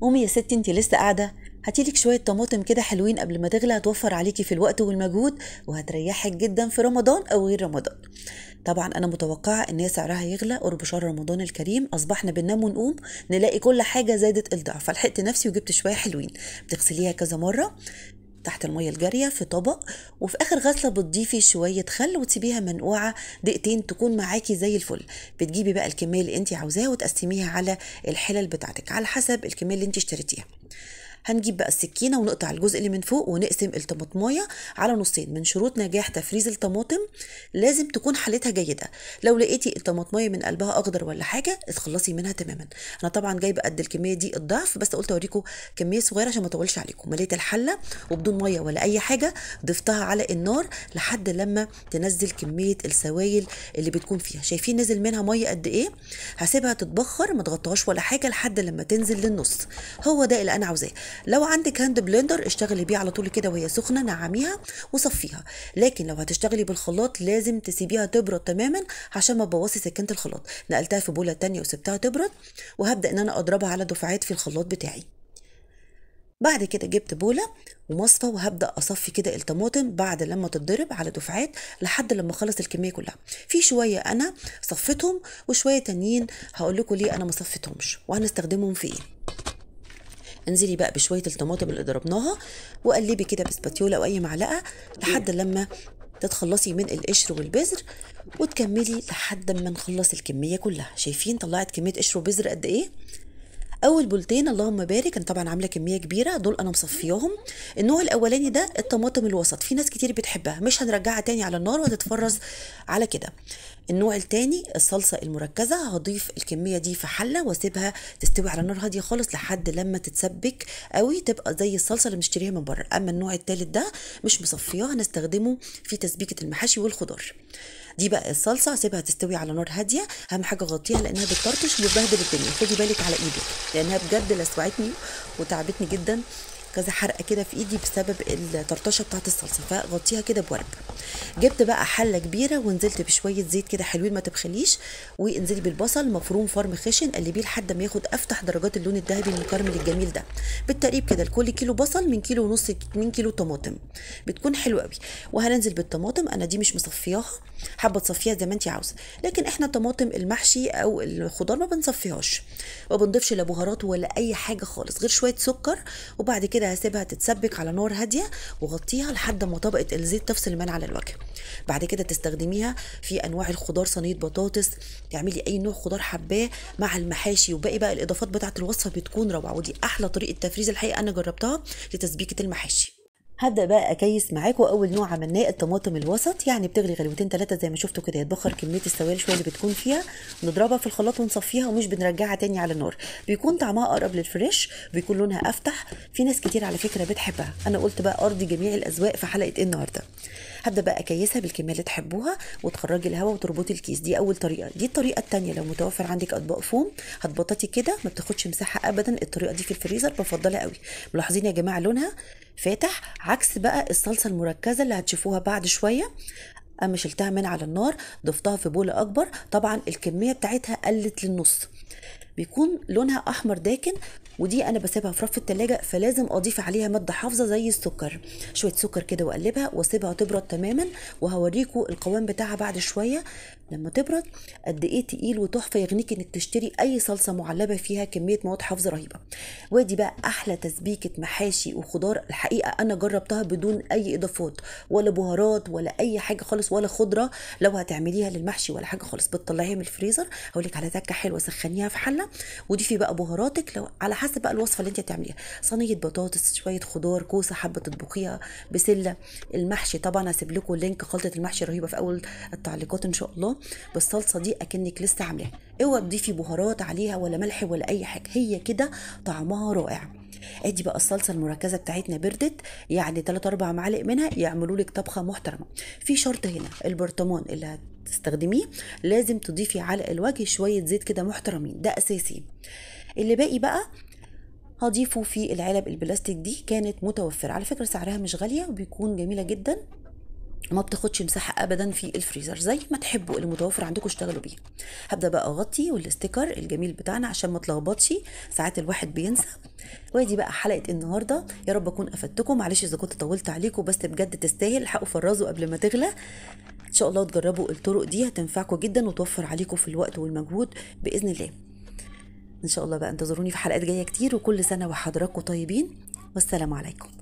قومي يا ستي انت لسه قاعده هاتيلك شويه طماطم كده حلوين قبل ما تغلى هتوفر عليكي في الوقت والمجهود وهتريحك جدا في رمضان او غير رمضان طبعا انا متوقعه ان هي سعرها يغلى قرب شهر رمضان الكريم اصبحنا بننام ونقوم نلاقي كل حاجه زادت الضعف فلحقت نفسي وجبت شويه حلوين بتغسليها كذا مره تحت المية الجارية في طبق وفي آخر غسلة بتضيفي شوية خل وتسيبيها منقوعة دقيقتين تكون معاكي زي الفل بتجيبي بقى الكمية اللي انت عاوزاها وتقسميها على الحلل بتاعتك على حسب الكمية اللي انت اشتريتيها هنجيب بقى السكينه ونقطع الجزء اللي من فوق ونقسم الطماطمايه على نصين من شروط نجاح تفريز الطماطم لازم تكون حالتها جيده لو لقيتي الطماطمايه من قلبها اخضر ولا حاجه اتخلصي منها تماما انا طبعا جايبه قد الكميه دي الضعف بس قلت اوريكم كميه صغيره عشان ما اطولش عليكم مليت الحله وبدون ميه ولا اي حاجه ضفتها على النار لحد لما تنزل كميه السوائل اللي بتكون فيها شايفين نزل منها ميه قد ايه هسيبها تتبخر ما تغطيهاش ولا حاجه لحد لما تنزل للنص هو ده اللي انا عاوزاه لو عندك هاند بلندر اشتغلي بيه على طول كده وهي سخنه نعميها وصفيها لكن لو هتشتغلي بالخلاط لازم تسيبيها تبرد تماما عشان ما تبوظي سكينه الخلاط نقلتها في بوله تانية وسبتها تبرد وهبدا ان انا اضربها على دفعات في الخلاط بتاعي بعد كده جبت بوله ومصفى وهبدا اصفي كده الطماطم بعد لما تتضرب على دفعات لحد لما اخلص الكميه كلها في شويه انا صفيتهم وشويه تانيين هقول لكم ليه انا ما صفيتهمش وهنستخدمهم في ايه انزلي بقى بشويه الطماطم اللي ضربناها وقلبي كده بسباتيولا او اي معلقه لحد لما تتخلصي من القشر والبذر وتكملي لحد ما نخلص الكميه كلها شايفين طلعت كميه قشر وبذر قد ايه اول بولتين اللهم بارك انا طبعا عامله كميه كبيره دول انا مصفياهم النوع الاولاني ده الطماطم الوسط في ناس كتير بتحبها مش هنرجعها تاني على النار وهتتفرز على كده النوع التاني الصلصه المركزه هضيف الكميه دي في حله واسيبها تستوي على نار هاديه خالص لحد لما تتسبك قوي تبقى زي الصلصه اللي بنشتريها من بره اما النوع التالت ده مش مصفياه هنستخدمه في تسبيكه المحاشي والخضار دي بقى الصلصه سيبها تستوي على نار هاديه اهم حاجه غطيها لانها بتطرطش وبتبهدل الدنيا خدي بالك على ايدك لانها بجد لسوعتني وتعبتني جدا كذا حرقه كده في ايدي بسبب الطرطشه بتاعه الصلصه فغطيها كده بورب جبت بقى حله كبيره ونزلت بشويه زيت كده حلوين ما تبخليش وانزلي بالبصل مفروم فرم خشن قلبيه لحد ما ياخد افتح درجات اللون الذهبي المكرمل الجميل ده بالتقريب كده لكل كيلو بصل من كيلو ونص من كيلو طماطم بتكون حلوه قوي وهننزل بالطماطم انا دي مش مصفياها حابه تصفيها زي ما انت عاوزه لكن احنا الطماطم المحشي او الخضار ما بنصفيهاش ما بنضيفش لا بهارات ولا اي حاجه خالص غير شويه سكر وبعد كده كده هسيبها تتسبك على نار هاديه وغطيها لحد ما طبقه الزيت تفصل من على الوجه بعد كده تستخدميها في انواع الخضار صينيه بطاطس تعملي اي نوع خضار حباه مع المحاشي وباقي بقى الاضافات بتاعه الوصفه بتكون روعه ودي احلى طريقه تفريز الحقيقه انا جربتها لتسبيكه المحاشي هبدا بقى اكيس معاكم اول نوع عملناه الطماطم الوسط يعني بتغلي غلوتين ثلاثه زي ما شفتوا كده يتبخر كميه السوائل شويه اللي بتكون فيها نضربها في الخلاط ونصفيها ومش بنرجعها تاني على النار بيكون طعمها اقرب للفريش بيكون لونها افتح في ناس كتير على فكره بتحبها انا قلت بقى ارضي جميع الاذواق في حلقه إيه النهارده هبدا بقى اكيسها بالكميه اللي تحبوها وتخرجي الهواء وتربطي الكيس دي اول طريقه دي الطريقه الثانيه لو متوفر عندك اطباق فوم هتبططي كده ما بتاخدش مساحه ابدا الطريقه دي في الفريزر بفضلها قوي ملاحظين يا جماعه لونها فاتح عكس بقى الصلصه المركزه اللي هتشوفوها بعد شويه اما شلتها من على النار ضفتها في بوله اكبر طبعا الكميه بتاعتها قلت للنص بيكون لونها احمر داكن ودي انا بسيبها في رف التلاجة فلازم اضيف عليها ماده حافظه زي السكر شويه سكر كده واقلبها واسيبها تبرد تماما وهوريكم القوام بتاعها بعد شويه لما تبرد قد ايه تقيل وتحفه يغنيك انك تشتري اي صلصه معلبه فيها كميه مواد حافظه رهيبه وادي بقى احلى تسبيكه محاشي وخضار الحقيقه انا جربتها بدون اي اضافات ولا بهارات ولا اي حاجه خالص ولا خضره لو هتعمليها للمحشي ولا حاجه خالص بتطلعيها من الفريزر هقول لك على تكه حلوه سخنيها في حله وضيفي بقى بهاراتك لو على حسب بقى الوصفه اللي انت هتعمليها صينيه بطاطس شويه خضار كوسه حبه تطبخيها بسله المحشي طبعا هسيب لكم لينك خلطه المحشي رهيبه في اول التعليقات ان شاء الله بالصلصه دي اكنك لسه عاملاها اوعي تضيفي بهارات عليها ولا ملح ولا اي حاجه هي كده طعمها رائع ادي بقى الصلصه المركزه بتاعتنا بردت يعني 3 4 معالق منها يعملوا لك طبخه محترمه في شرط هنا البرطمان اللي هتستخدميه لازم تضيفي على الوجه شويه زيت كده محترمين ده اساسي اللي باقي بقى هضيفه في العلب البلاستيك دي كانت متوفره على فكره سعرها مش غاليه وبيكون جميله جدا ما بتاخدش مساحه ابدا في الفريزر زي ما تحبوا المتوفر عندكم اشتغلوا بيه هبدا بقى اغطي والاستيكر الجميل بتاعنا عشان ما اتلخبطش ساعات الواحد بينسى وادي بقى حلقه النهارده يا رب اكون افدتكم معلش اذا كنت طولت عليكم بس بجد تستاهل حقوا فرزوا قبل ما تغلى ان شاء الله تجربوا الطرق دي هتنفعكم جدا وتوفر عليكم في الوقت والمجهود باذن الله ان شاء الله بقى انتظروني في حلقات جايه كتير وكل سنه وحضراتكم طيبين والسلام عليكم